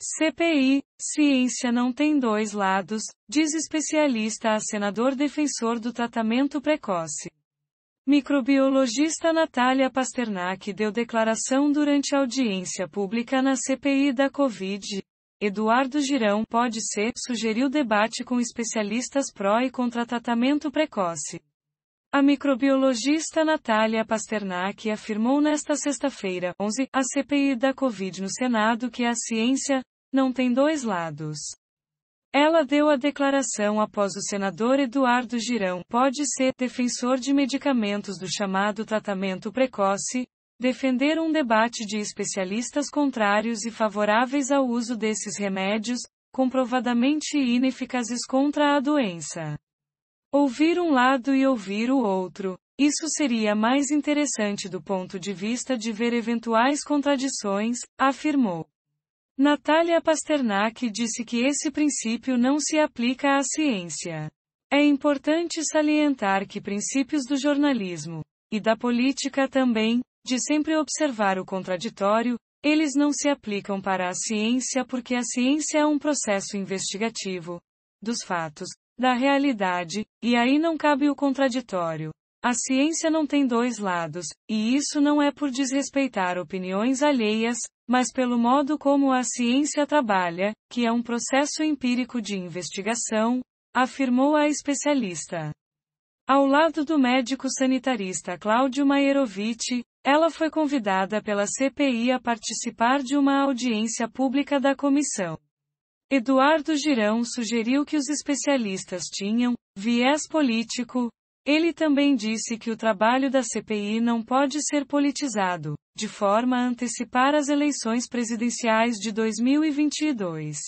CPI, ciência não tem dois lados, diz especialista a senador defensor do tratamento precoce. Microbiologista Natália Pasternak deu declaração durante audiência pública na CPI da Covid. Eduardo Girão pode ser, sugeriu debate com especialistas pró e contra tratamento precoce. A microbiologista Natália Pasternak afirmou nesta sexta-feira, 11, a CPI da Covid no Senado que a ciência não tem dois lados. Ela deu a declaração após o senador Eduardo Girão pode ser defensor de medicamentos do chamado tratamento precoce, defender um debate de especialistas contrários e favoráveis ao uso desses remédios, comprovadamente ineficazes contra a doença. Ouvir um lado e ouvir o outro. Isso seria mais interessante do ponto de vista de ver eventuais contradições, afirmou. Natália Pasternak disse que esse princípio não se aplica à ciência. É importante salientar que princípios do jornalismo, e da política também, de sempre observar o contraditório, eles não se aplicam para a ciência porque a ciência é um processo investigativo dos fatos, da realidade, e aí não cabe o contraditório. A ciência não tem dois lados, e isso não é por desrespeitar opiniões alheias, mas pelo modo como a ciência trabalha, que é um processo empírico de investigação, afirmou a especialista. Ao lado do médico sanitarista Cláudio Maerovitch, ela foi convidada pela CPI a participar de uma audiência pública da comissão. Eduardo Girão sugeriu que os especialistas tinham viés político, ele também disse que o trabalho da CPI não pode ser politizado, de forma a antecipar as eleições presidenciais de 2022.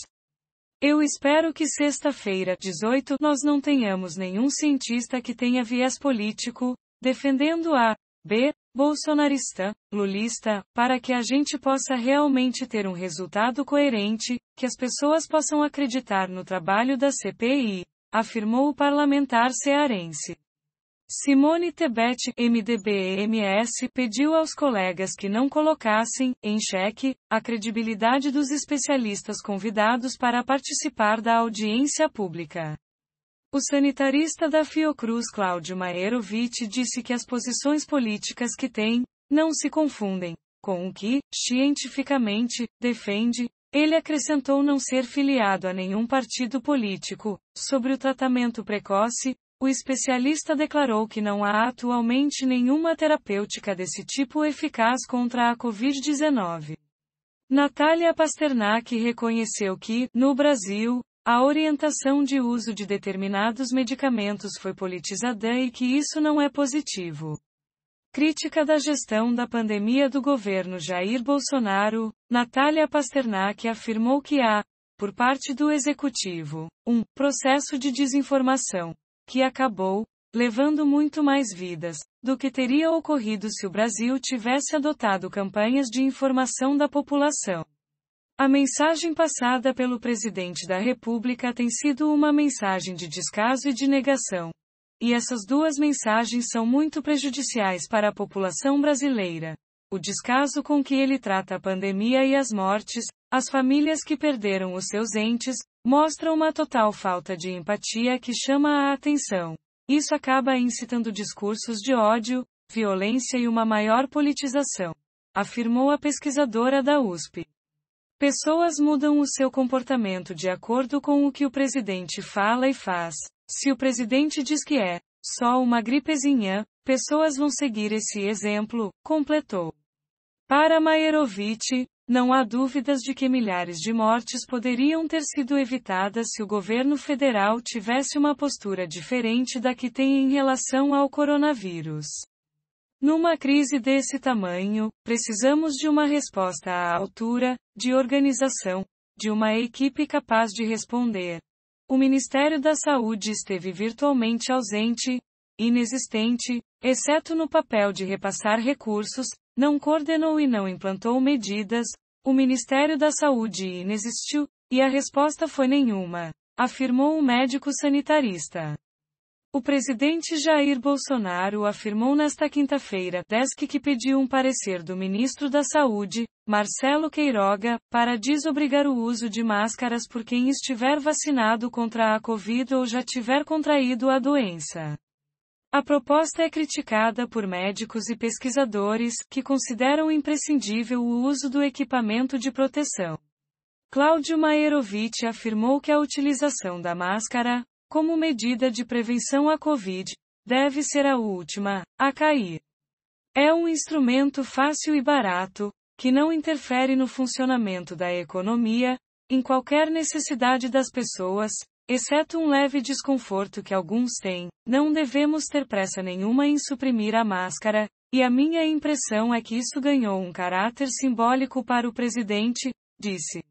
Eu espero que sexta-feira, 18, nós não tenhamos nenhum cientista que tenha viés político, defendendo a B. Bolsonarista, lulista, para que a gente possa realmente ter um resultado coerente, que as pessoas possam acreditar no trabalho da CPI, afirmou o parlamentar cearense. Simone Tebet, MDBMS, pediu aos colegas que não colocassem, em xeque, a credibilidade dos especialistas convidados para participar da audiência pública. O sanitarista da Fiocruz Cláudio Maerovic disse que as posições políticas que tem, não se confundem, com o que, cientificamente, defende, ele acrescentou não ser filiado a nenhum partido político, sobre o tratamento precoce, o especialista declarou que não há atualmente nenhuma terapêutica desse tipo eficaz contra a Covid-19. Natália Pasternak reconheceu que, no Brasil, a orientação de uso de determinados medicamentos foi politizada e que isso não é positivo. Crítica da gestão da pandemia do governo Jair Bolsonaro, Natália Pasternak afirmou que há, por parte do executivo, um processo de desinformação que acabou levando muito mais vidas do que teria ocorrido se o Brasil tivesse adotado campanhas de informação da população. A mensagem passada pelo presidente da República tem sido uma mensagem de descaso e de negação. E essas duas mensagens são muito prejudiciais para a população brasileira. O descaso com que ele trata a pandemia e as mortes, as famílias que perderam os seus entes, mostra uma total falta de empatia que chama a atenção. Isso acaba incitando discursos de ódio, violência e uma maior politização, afirmou a pesquisadora da USP. Pessoas mudam o seu comportamento de acordo com o que o presidente fala e faz. Se o presidente diz que é só uma gripezinha, pessoas vão seguir esse exemplo, completou. Para Maerovitch, não há dúvidas de que milhares de mortes poderiam ter sido evitadas se o governo federal tivesse uma postura diferente da que tem em relação ao coronavírus. Numa crise desse tamanho, precisamos de uma resposta à altura, de organização, de uma equipe capaz de responder. O Ministério da Saúde esteve virtualmente ausente, inexistente, exceto no papel de repassar recursos, não coordenou e não implantou medidas, o Ministério da Saúde inexistiu, e a resposta foi nenhuma, afirmou o médico sanitarista. O presidente Jair Bolsonaro afirmou nesta quinta-feira, DESC que pediu um parecer do ministro da Saúde, Marcelo Queiroga, para desobrigar o uso de máscaras por quem estiver vacinado contra a Covid ou já tiver contraído a doença. A proposta é criticada por médicos e pesquisadores, que consideram imprescindível o uso do equipamento de proteção. Cláudio Maerovic afirmou que a utilização da máscara, como medida de prevenção à Covid, deve ser a última a cair. É um instrumento fácil e barato, que não interfere no funcionamento da economia, em qualquer necessidade das pessoas, Exceto um leve desconforto que alguns têm, não devemos ter pressa nenhuma em suprimir a máscara, e a minha impressão é que isso ganhou um caráter simbólico para o presidente, disse.